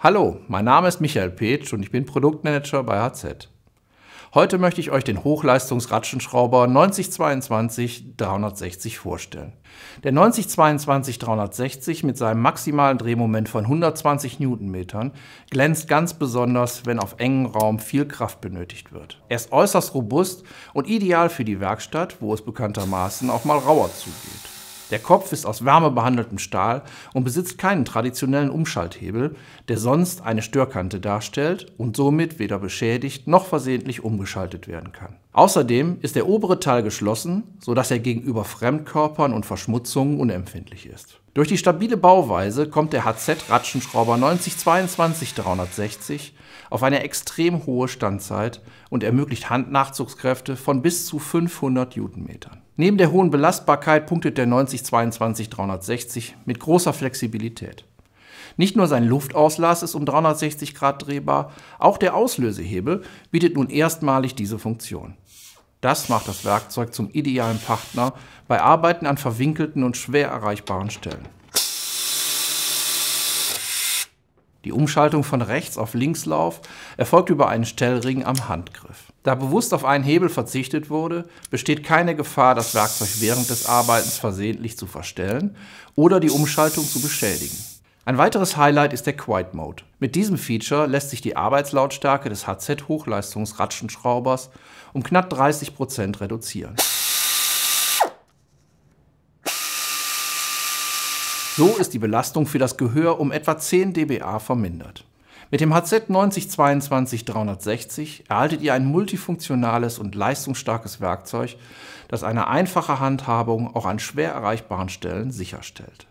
Hallo, mein Name ist Michael Petsch und ich bin Produktmanager bei HZ. Heute möchte ich euch den Hochleistungsratschenschrauber 9022-360 vorstellen. Der 9022-360 mit seinem maximalen Drehmoment von 120 Newtonmetern glänzt ganz besonders, wenn auf engem Raum viel Kraft benötigt wird. Er ist äußerst robust und ideal für die Werkstatt, wo es bekanntermaßen auch mal rauer zugeht. Der Kopf ist aus wärmebehandeltem Stahl und besitzt keinen traditionellen Umschalthebel, der sonst eine Störkante darstellt und somit weder beschädigt noch versehentlich umgeschaltet werden kann. Außerdem ist der obere Teil geschlossen, sodass er gegenüber Fremdkörpern und Verschmutzungen unempfindlich ist. Durch die stabile Bauweise kommt der HZ-Ratschenschrauber 9022-360 auf eine extrem hohe Standzeit und ermöglicht Handnachzugskräfte von bis zu 500 Newtonmetern. Neben der hohen Belastbarkeit punktet der 9022-360 mit großer Flexibilität. Nicht nur sein Luftauslass ist um 360 Grad drehbar, auch der Auslösehebel bietet nun erstmalig diese Funktion. Das macht das Werkzeug zum idealen Partner bei Arbeiten an verwinkelten und schwer erreichbaren Stellen. Die Umschaltung von Rechts- auf Linkslauf erfolgt über einen Stellring am Handgriff. Da bewusst auf einen Hebel verzichtet wurde, besteht keine Gefahr, das Werkzeug während des Arbeitens versehentlich zu verstellen oder die Umschaltung zu beschädigen. Ein weiteres Highlight ist der Quiet Mode. Mit diesem Feature lässt sich die Arbeitslautstärke des HZ-Hochleistungsratschenschraubers um knapp 30% Prozent reduzieren. So ist die Belastung für das Gehör um etwa 10 dBA vermindert. Mit dem HZ 9022 360 erhaltet ihr ein multifunktionales und leistungsstarkes Werkzeug, das eine einfache Handhabung auch an schwer erreichbaren Stellen sicherstellt.